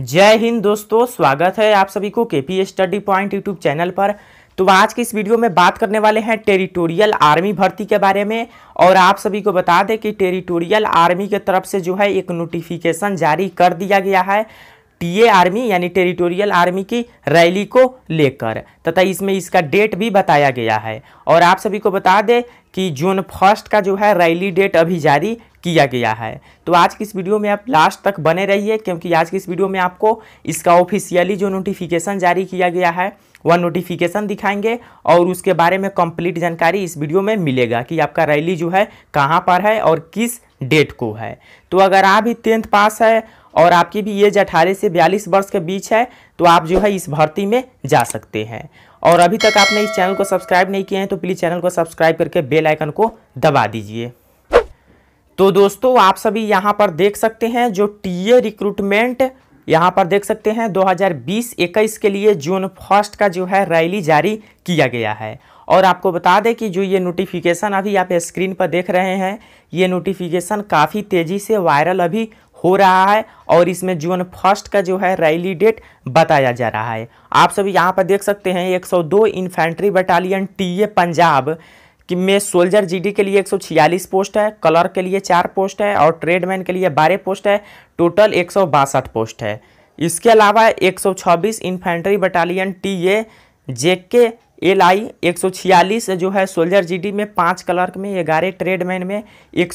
जय हिंद दोस्तों स्वागत है आप सभी को K P study point YouTube channel पर तो आज के इस वीडियो में बात करने वाले हैं टेरिटोरियल आर्मी भर्ती के बारे में और आप सभी को बता दें कि टेरिटोरियल आर्मी के तरफ से जो है एक नोटिफिकेशन जारी कर दिया गया है टीए आर्मी यानी टेरिटोरियल आर्मी की रैली को लेकर तथा इसमें इसका डेट भी बताया गया है और आप सभी को बता दें कि जून फर्स्ट का जो है रैली डेट अभी जारी किया गया है तो आज की इस वीडियो में आप लास्ट तक बने रहिए क्योंकि आज की इस वीडियो में आपको इसका ऑफिशियली जो नोटिफिकेशन जारी किया गया है वह नोटिफिकेशन दिखाएंगे और उसके बारे में कंप्लीट जानकारी इस वीडियो में मिलेगा कि आपका रैली जो है कहाँ पर है और किस डेट को है तो अगर आप भी टेंथ पास है और आपकी भी एज अठारह से बयालीस वर्ष के बीच है तो आप जो है इस भर्ती में जा सकते हैं और अभी तक आपने इस चैनल को सब्सक्राइब नहीं किया है तो प्लीज़ चैनल को सब्सक्राइब करके बेल आइकन को दबा दीजिए तो दोस्तों आप सभी यहाँ पर देख सकते हैं जो टीए रिक्रूटमेंट यहाँ पर देख सकते हैं 2020-21 के लिए जून फर्स्ट का जो है रैली जारी किया गया है और आपको बता दें कि जो ये नोटिफिकेशन अभी आप स्क्रीन पर देख रहे हैं ये नोटिफिकेशन काफ़ी तेज़ी से वायरल अभी हो रहा है और इसमें जून फर्स्ट का जो है रैली डेट बताया जा रहा है आप सभी यहाँ पर देख सकते हैं 102 infantry battalion T A Punjab कि में सोल्जर जीडी के लिए 146 पोस्ट है कलर के लिए चार पोस्ट है और ट्रेडमैन के लिए बारह पोस्ट है टोटल एक पोस्ट है इसके अलावा 126 infantry battalion T A J K L आई एक जो है सोल्जर जीडी में पाँच क्लर्क में ग्यारह ट्रेडमैन में एक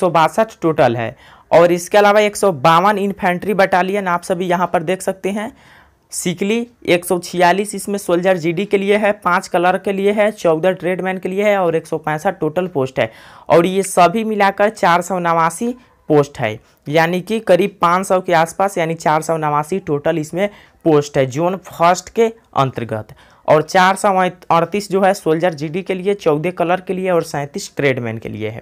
टोटल है और इसके अलावा एक सौ बावन इन्फेंट्री बटालियन आप सभी यहाँ पर देख सकते हैं सिकली एक सौ छियालीस इसमें सोल्जर जीडी के लिए है पाँच कलर के लिए है चौदह ट्रेडमैन के लिए है और एक सौ पैंसठ टोटल पोस्ट है और ये सभी मिलाकर चार सौ नवासी पोस्ट है यानी कि करीब 500 के आसपास यानी चार सौ नवासी टोटल इसमें पोस्ट है जोन फर्स्ट के अंतर्गत और चार सौ अड़तीस जो है सोल्जर जीडी के लिए चौदह कलर के लिए और सैंतीस ट्रेडमैन के लिए है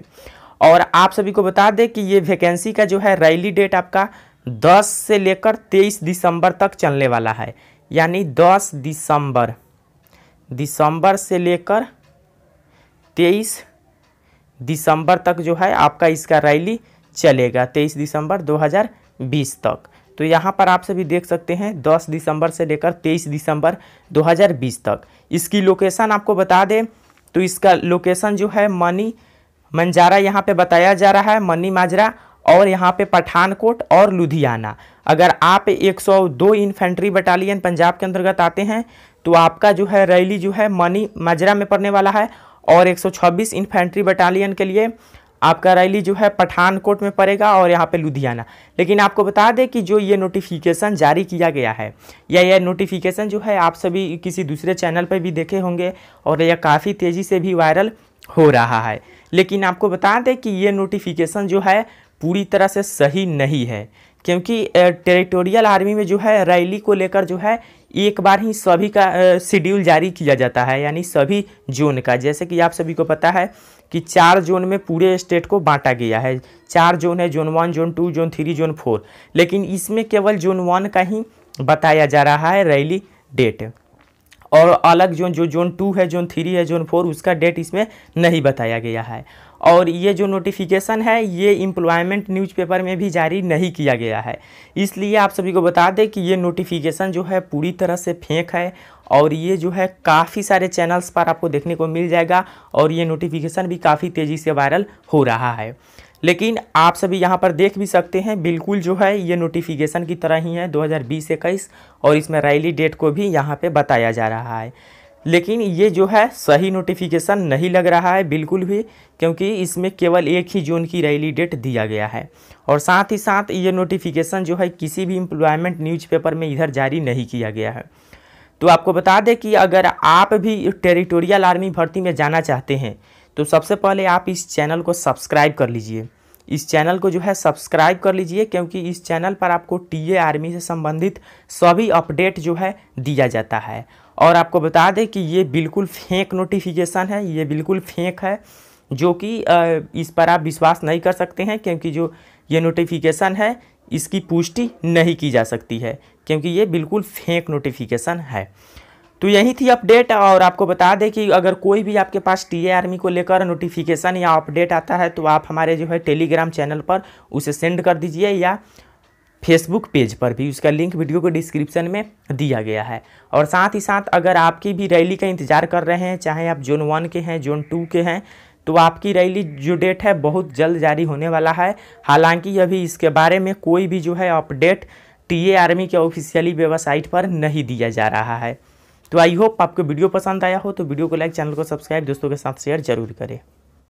और आप सभी को बता दें कि ये वैकेंसी का जो है रैली डेट आपका 10 से लेकर 23 दिसंबर तक चलने वाला है यानी 10 दिसंबर दिसंबर से लेकर 23 दिसंबर तक जो है आपका इसका रैली चलेगा 23 दिसंबर 2020 तक तो यहाँ पर आप सभी देख सकते हैं 10 दिसंबर से लेकर 23 दिसंबर 2020 तक इसकी लोकेशन आपको बता दें तो इसका लोकेशन जो है मनी मंजारा यहाँ पे बताया जा रहा है मनी माजरा और यहाँ पे पठानकोट और लुधियाना अगर आप 102 इन्फेंट्री बटालियन पंजाब के अंतर्गत आते हैं तो आपका जो है रैली जो है मनी माजरा में पड़ने वाला है और 126 इन्फेंट्री बटालियन के लिए आपका रैली जो है पठानकोट में पड़ेगा और यहाँ पे लुधियाना लेकिन आपको बता दें कि जो ये नोटिफिकेशन जारी किया गया है या यह नोटिफिकेशन जो है आप सभी किसी दूसरे चैनल पर भी देखे होंगे और यह काफ़ी तेज़ी से भी वायरल हो रहा है लेकिन आपको बता दें कि ये नोटिफिकेशन जो है पूरी तरह से सही नहीं है क्योंकि टेरिटोरियल आर्मी में जो है रैली को लेकर जो है एक बार ही सभी का शेड्यूल जारी किया जाता है यानी सभी जोन का जैसे कि आप सभी को पता है कि चार जोन में पूरे स्टेट को बांटा गया है चार जोन है zone one zone two zone three zone four लेकिन इसमें केवल जोन वन का ही बताया जा रहा है रैली डेट और अलग जोन जो जोन टू है जोन थ्री है जोन फोर उसका डेट इसमें नहीं बताया गया है और ये जो नोटिफिकेशन है ये इम्प्लॉयमेंट न्यूज़पेपर में भी जारी नहीं किया गया है इसलिए आप सभी को बता दें कि ये नोटिफिकेशन जो है पूरी तरह से फेंक है और ये जो है काफ़ी सारे चैनल्स पर आपको देखने को मिल जाएगा और ये नोटिफिकेशन भी काफ़ी तेज़ी से वायरल हो रहा है लेकिन आप सभी यहाँ पर देख भी सकते हैं बिल्कुल जो है ये नोटिफिकेशन की तरह ही है दो हज़ार और इसमें रैली डेट को भी यहाँ पर बताया जा रहा है लेकिन ये जो है सही नोटिफिकेशन नहीं लग रहा है बिल्कुल भी क्योंकि इसमें केवल एक ही जून की रैली डेट दिया गया है और साथ ही साथ ये नोटिफिकेशन जो है किसी भी एम्प्लॉयमेंट न्यूज़पेपर में इधर जारी नहीं किया गया है तो आपको बता दें कि अगर आप भी टेरिटोरियल आर्मी भर्ती में जाना चाहते हैं तो सबसे पहले आप इस चैनल को सब्सक्राइब कर लीजिए इस चैनल को जो है सब्सक्राइब कर लीजिए क्योंकि इस चैनल पर आपको टीए आर्मी से संबंधित सभी अपडेट जो है दिया जाता है और आपको बता दें कि ये बिल्कुल फेंक नोटिफिकेशन है ये बिल्कुल फेंक है जो कि इस पर आप विश्वास नहीं कर सकते हैं क्योंकि जो ये नोटिफिकेशन है इसकी पुष्टि नहीं की जा सकती है क्योंकि ये बिल्कुल फेंक नोटिफिकेशन है तो यही थी अपडेट और आपको बता दें कि अगर कोई भी आपके पास टी आर्मी को लेकर नोटिफिकेशन या अपडेट आता है तो आप हमारे जो है टेलीग्राम चैनल पर उसे सेंड कर दीजिए या फेसबुक पेज पर भी उसका लिंक वीडियो के डिस्क्रिप्शन में दिया गया है और साथ ही साथ अगर आपकी भी रैली का इंतज़ार कर रहे हैं चाहे आप जोन वन के हैं जोन टू के हैं तो आपकी रैली जो डेट है बहुत जल्द जारी होने वाला है हालांकि अभी इसके बारे में कोई भी जो है अपडेट टीए आर्मी के ऑफिशियली वेबसाइट पर नहीं दिया जा रहा है तो आई होप आपको वीडियो पसंद आया हो तो वीडियो को लाइक चैनल को सब्सक्राइब दोस्तों के साथ शेयर जरूर करें